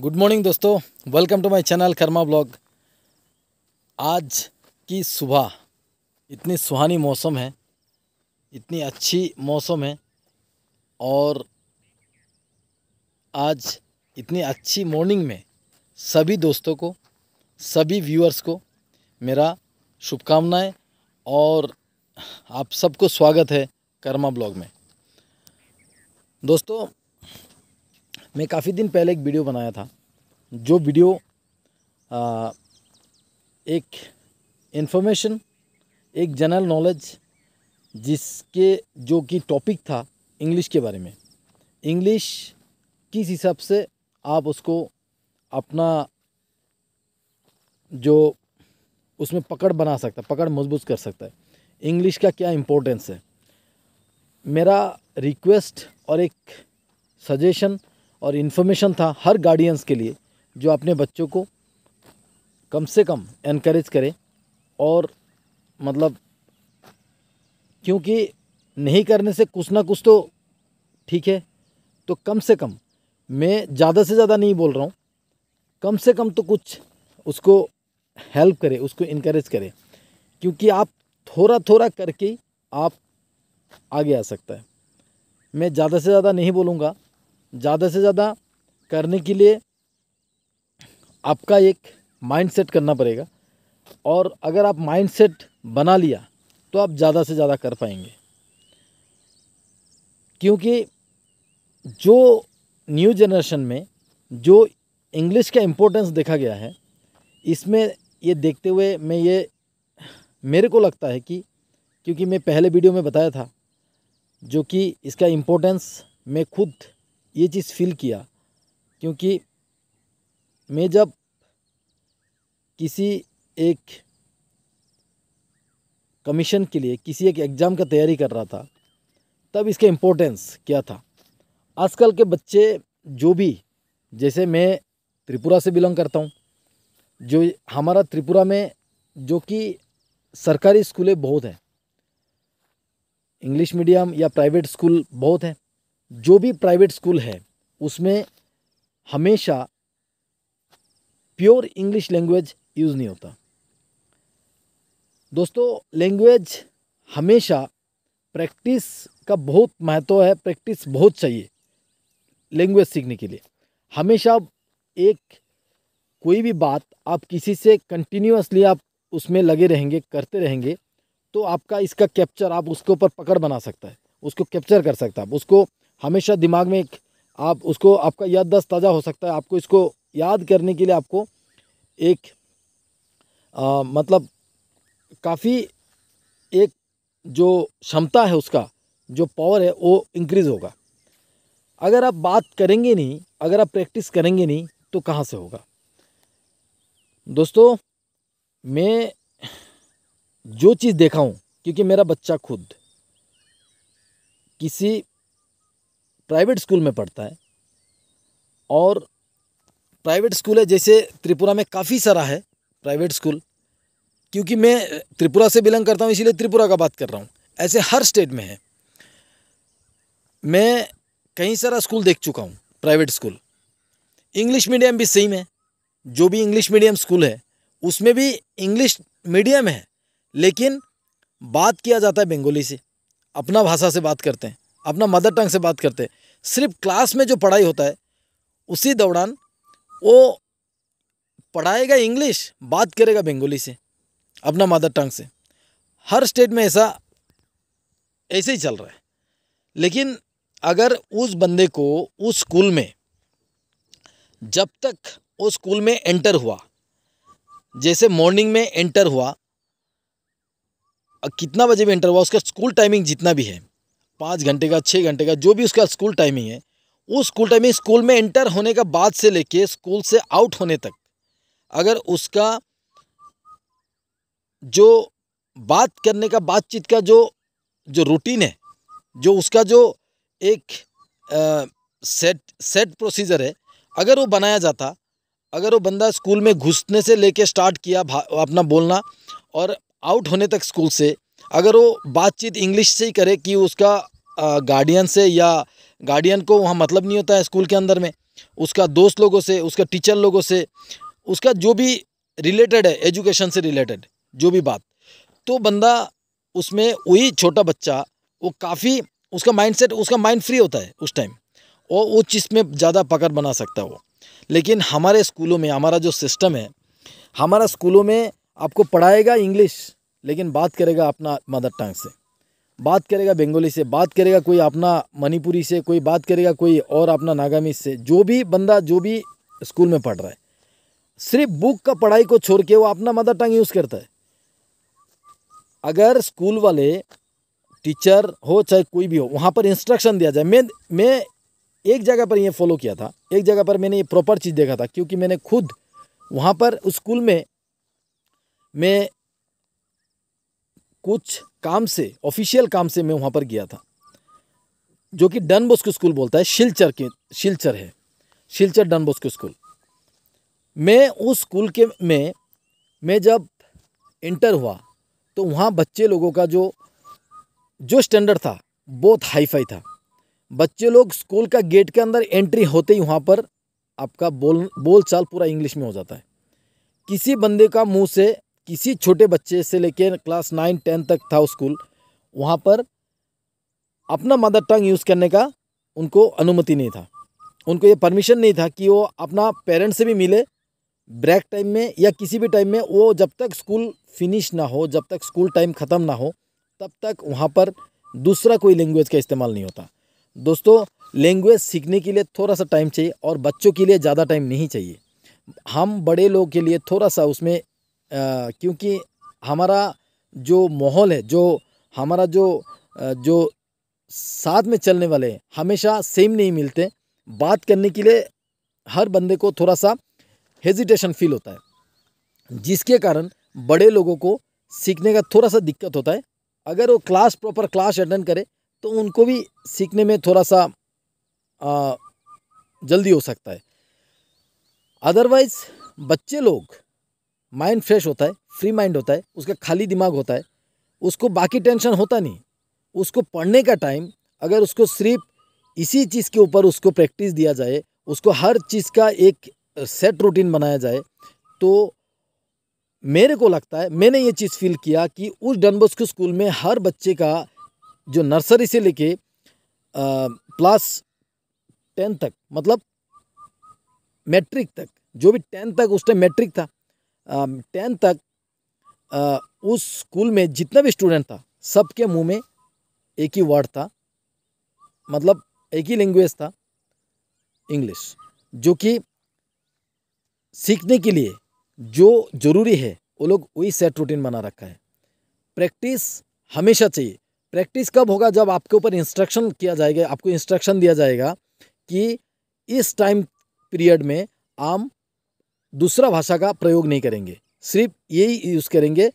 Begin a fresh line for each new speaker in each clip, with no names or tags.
good morning दोस्तों welcome to my channel Karma blog आज की सुबह इतनी सुहानी मौसम है इतनी अच्छी मौसम है और आज इतनी अच्छी मॉर्निंग में सभी दोस्तों को सभी व्यूअर्स को मेरा शुभकामनाएं और आप सबको स्वागत है कर्मा ब्लॉग में दोस्तों मैं काफ़ी दिन पहले एक वीडियो बनाया था जो वीडियो आ, एक इन्फॉर्मेशन एक जनरल नॉलेज जिसके जो कि टॉपिक था इंग्लिश के बारे में इंग्लिश किस हिसाब से आप उसको अपना जो उसमें पकड़ बना सकता है पकड़ मजबूत कर सकता है इंग्लिश का क्या इम्पोर्टेंस है मेरा रिक्वेस्ट और एक सजेशन और इन्फॉर्मेशन था हर गार्डियंस के लिए जो अपने बच्चों को कम से कम इनक्रेज करें और मतलब क्योंकि नहीं करने से कुछ ना कुछ तो ठीक है तो कम से कम मैं ज़्यादा से ज़्यादा नहीं बोल रहा हूँ कम से कम तो कुछ उसको हेल्प करे उसको इनक्रेज करे क्योंकि आप थोड़ा थोड़ा करके आप आगे आ सकता है मैं ज़्यादा से ज़्यादा नहीं बोलूँगा ज़्यादा से ज़्यादा करने के लिए आपका एक माइंड सेट करना पड़ेगा और अगर आप माइंड सेट बना लिया तो आप ज़्यादा से ज़्यादा कर पाएंगे क्योंकि जो न्यू जनरेशन में जो इंग्लिश का इम्पोर्टेंस देखा गया है इसमें ये देखते हुए मैं ये मेरे को लगता है कि क्योंकि मैं पहले वीडियो में बताया था जो कि इसका इम्पोर्टेंस मैं खुद ये चीज़ फील किया क्योंकि मैं जब किसी एक कमीशन के लिए किसी एक एग्ज़ाम का तैयारी कर रहा था तब इसका इम्पोर्टेंस क्या था आजकल के बच्चे जो भी जैसे मैं त्रिपुरा से बिलोंग करता हूँ जो हमारा त्रिपुरा में जो कि सरकारी स्कूलें बहुत हैं इंग्लिश मीडियम या प्राइवेट स्कूल बहुत हैं जो भी प्राइवेट स्कूल है उसमें हमेशा प्योर इंग्लिश लैंग्वेज यूज़ नहीं होता दोस्तों लैंग्वेज हमेशा प्रैक्टिस का बहुत महत्व है प्रैक्टिस बहुत चाहिए लैंग्वेज सीखने के लिए हमेशा एक कोई भी बात आप किसी से कंटिन्यूसली आप उसमें लगे रहेंगे करते रहेंगे तो आपका इसका कैप्चर आप उसके ऊपर पकड़ बना सकता है उसको कैप्चर कर सकता है उसको हमेशा दिमाग में एक आप उसको आपका याददाश्त ताज़ा हो सकता है आपको इसको याद करने के लिए आपको एक आ, मतलब काफ़ी एक जो क्षमता है उसका जो पावर है वो इंक्रीज़ होगा अगर आप बात करेंगे नहीं अगर आप प्रैक्टिस करेंगे नहीं तो कहाँ से होगा दोस्तों मैं जो चीज़ देखा हूँ क्योंकि मेरा बच्चा खुद किसी प्राइवेट स्कूल में पढ़ता है और प्राइवेट स्कूल है जैसे त्रिपुरा में काफ़ी सारा है प्राइवेट स्कूल क्योंकि मैं त्रिपुरा से बिलोंग करता हूँ इसीलिए त्रिपुरा का बात कर रहा हूँ ऐसे हर स्टेट में है मैं कई सारा स्कूल देख चुका हूँ प्राइवेट स्कूल इंग्लिश मीडियम भी सेम है जो भी इंग्लिश मीडियम स्कूल है उसमें भी इंग्लिश मीडियम है लेकिन बात किया जाता है बंगाली से अपना भाषा से बात करते हैं अपना मदर टंग से बात करते हैं सिर्फ क्लास में जो पढ़ाई होता है उसी दौरान वो पढ़ाएगा इंग्लिश बात करेगा बंगाली से अपना मदर टंग से हर स्टेट में ऐसा ऐसे ही चल रहा है लेकिन अगर उस बंदे को उस स्कूल में जब तक वो स्कूल में एंटर हुआ जैसे मॉर्निंग में एंटर हुआ कितना बजे भी एंटर हुआ उसका स्कूल टाइमिंग जितना भी है पाँच घंटे का छः घंटे का जो भी उसका स्कूल टाइमिंग है उस स्कूल टाइमिंग स्कूल में इंटर होने के बाद से लेके स्कूल से आउट होने तक अगर उसका जो बात करने का बातचीत का जो जो रूटीन है जो उसका जो एक आ, सेट सेट प्रोसीजर है अगर वो बनाया जाता अगर वो बंदा स्कूल में घुसने से लेके स्टार्ट किया अपना बोलना और आउट होने तक स्कूल से अगर वो बातचीत इंग्लिश से ही करे कि उसका गार्डियन से या गार्डियन को वहाँ मतलब नहीं होता है स्कूल के अंदर में उसका दोस्त लोगों से उसका टीचर लोगों से उसका जो भी रिलेटेड है एजुकेशन से रिलेटेड जो भी बात तो बंदा उसमें वही छोटा बच्चा वो काफ़ी उसका माइंडसेट उसका माइंड फ्री होता है उस टाइम और वो चीज़ में ज़्यादा पकड़ बना सकता है वो लेकिन हमारे स्कूलों में हमारा जो सिस्टम है हमारा स्कूलों में आपको पढ़ाएगा इंग्लिश लेकिन बात करेगा अपना मदर टंग से बात करेगा बंगाली से बात करेगा कोई अपना मणिपुरी से कोई बात करेगा कोई और अपना नागामी से जो भी बंदा जो भी स्कूल में पढ़ रहा है सिर्फ बुक का पढ़ाई को छोड़ के वो अपना मदर टंग यूज़ करता है अगर स्कूल वाले टीचर हो चाहे कोई भी हो वहाँ पर इंस्ट्रक्शन दिया जाए मैं मैं एक जगह पर ये फॉलो किया था एक जगह पर मैंने ये प्रॉपर चीज़ देखा था क्योंकि मैंने खुद वहाँ पर उस स्कूल में मैं कुछ काम से ऑफिशियल काम से मैं वहाँ पर गया था जो कि डन बोस्को स्कूल बोलता है शिलचर के शिलचर है शिलचर डन बोस्को स्कूल मैं उस स्कूल के में मैं जब इंटर हुआ तो वहाँ बच्चे लोगों का जो जो स्टैंडर्ड था बहुत हाई फाई था बच्चे लोग स्कूल का गेट के अंदर एंट्री होते ही वहाँ पर आपका बोल बोल चाल पूरा इंग्लिश में हो जाता है किसी बंदे का मुंह से किसी छोटे बच्चे से लेकर क्लास नाइन टेन तक था स्कूल वहाँ पर अपना मदर टंग यूज़ करने का उनको अनुमति नहीं था उनको ये परमिशन नहीं था कि वो अपना पेरेंट्स से भी मिले ब्रेक टाइम में या किसी भी टाइम में वो जब तक स्कूल फिनिश ना हो जब तक स्कूल टाइम ख़त्म ना हो तब तक वहाँ पर दूसरा कोई लैंग्वेज का इस्तेमाल नहीं होता दोस्तों लैंग्वेज सीखने के लिए थोड़ा सा टाइम चाहिए और बच्चों के लिए ज़्यादा टाइम नहीं चाहिए हम बड़े लोग के लिए थोड़ा सा उसमें क्योंकि हमारा जो माहौल है जो हमारा जो जो साथ में चलने वाले हैं हमेशा सेम नहीं मिलते बात करने के लिए हर बंदे को थोड़ा सा हेजिटेशन फील होता है जिसके कारण बड़े लोगों को सीखने का थोड़ा सा दिक्कत होता है अगर वो क्लास प्रॉपर क्लास अटेंड करे तो उनको भी सीखने में थोड़ा सा आ, जल्दी हो सकता है अदरवाइज़ बच्चे लोग माइंड फ्रेश होता है फ्री माइंड होता है उसका खाली दिमाग होता है उसको बाकी टेंशन होता नहीं उसको पढ़ने का टाइम अगर उसको सिर्फ इसी चीज़ के ऊपर उसको प्रैक्टिस दिया जाए उसको हर चीज़ का एक सेट रूटीन बनाया जाए तो मेरे को लगता है मैंने ये चीज़ फील किया कि उस डनबस्को स्कूल में हर बच्चे का जो नर्सरी से लेके क्लास टेन तक मतलब मैट्रिक तक जो भी टेंथ तक उस टाइम मैट्रिक था टेंथ तक आ, उस स्कूल में जितना भी स्टूडेंट था सबके मुंह में एक ही वर्ड था मतलब एक ही लैंग्वेज था इंग्लिश जो कि सीखने के लिए जो ज़रूरी है वो लोग वही सेट रूटीन बना रखा है प्रैक्टिस हमेशा चाहिए प्रैक्टिस कब होगा जब आपके ऊपर इंस्ट्रक्शन किया जाएगा आपको इंस्ट्रक्शन दिया जाएगा कि इस टाइम पीरियड में आम दूसरा भाषा का प्रयोग नहीं करेंगे सिर्फ यही यूज़ करेंगे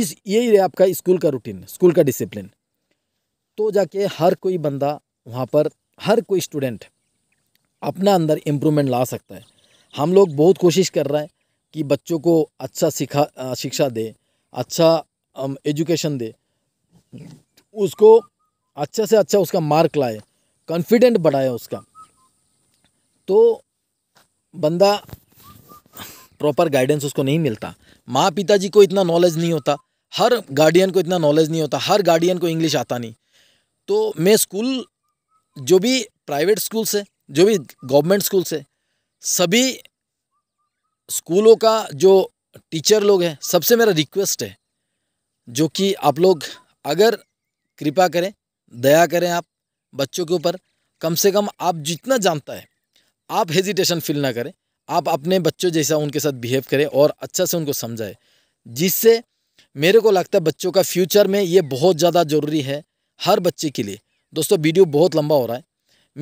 इस यही है आपका स्कूल का रूटीन स्कूल का डिसिप्लिन तो जाके हर कोई बंदा वहाँ पर हर कोई स्टूडेंट अपना अंदर इम्प्रूवमेंट ला सकता है हम लोग बहुत कोशिश कर रहे हैं कि बच्चों को अच्छा सिखा शिक्षा दे अच्छा एजुकेशन दे उसको अच्छा से अच्छा उसका मार्क लाए कॉन्फिडेंट बढ़ाए उसका तो बंदा प्रॉपर गाइडेंस उसको नहीं मिलता माँ पिताजी को इतना नॉलेज नहीं होता हर गार्डियन को इतना नॉलेज नहीं होता हर गार्डियन को इंग्लिश आता नहीं तो मैं स्कूल जो भी प्राइवेट स्कूल से जो भी गवर्नमेंट स्कूल से सभी स्कूलों का जो टीचर लोग हैं सबसे मेरा रिक्वेस्ट है जो कि आप लोग अगर कृपा करें दया करें आप बच्चों के ऊपर कम से कम आप जितना जानता है आप हेजिटेशन फील ना करें आप अपने बच्चों जैसा उनके साथ बिहेव करें और अच्छा से उनको समझाएं जिससे मेरे को लगता है बच्चों का फ्यूचर में ये बहुत ज़्यादा ज़रूरी है हर बच्चे के लिए दोस्तों वीडियो बहुत लंबा हो रहा है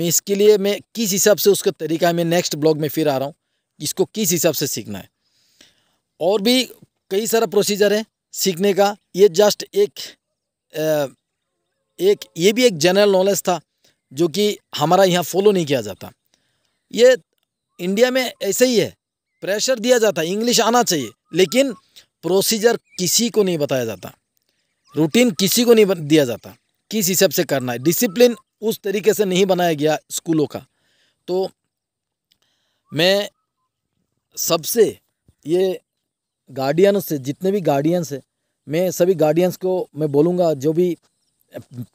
मैं इसके लिए मैं किस हिसाब से उसका तरीका है मैं नेक्स्ट ब्लॉग में फिर आ रहा हूँ इसको किस हिसाब से सीखना है और भी कई सारा प्रोसीजर है सीखने का ये जस्ट एक एक ये भी एक जनरल नॉलेज था जो कि हमारा यहाँ फॉलो नहीं किया जाता ये इंडिया में ऐसे ही है प्रेशर दिया जाता है इंग्लिश आना चाहिए लेकिन प्रोसीजर किसी को नहीं बताया जाता रूटीन किसी को नहीं दिया जाता किस हिसाब से करना है डिसिप्लिन उस तरीके से नहीं बनाया गया स्कूलों का तो मैं सबसे ये गार्डियन से जितने भी गार्डियंस हैं मैं सभी गार्डियंस को मैं बोलूँगा जो भी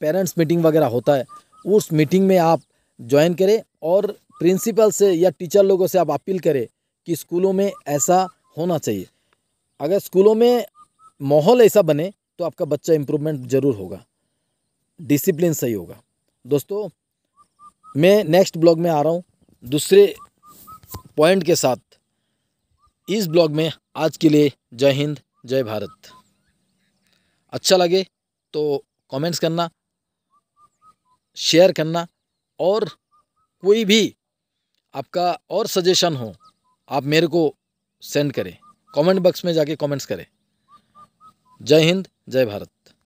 पेरेंट्स मीटिंग वगैरह होता है उस मीटिंग में आप ज्वाइन करें और प्रिंसिपल से या टीचर लोगों से आप अपील करें कि स्कूलों में ऐसा होना चाहिए अगर स्कूलों में माहौल ऐसा बने तो आपका बच्चा इम्प्रूवमेंट ज़रूर होगा डिसिप्लिन सही होगा दोस्तों मैं नेक्स्ट ब्लॉग में आ रहा हूँ दूसरे पॉइंट के साथ इस ब्लॉग में आज के लिए जय हिंद जय भारत अच्छा लगे तो कमेंट्स करना शेयर करना और कोई भी आपका और सजेशन हो आप मेरे को सेंड करें कमेंट बॉक्स में जाके कमेंट्स करें जय हिंद जय भारत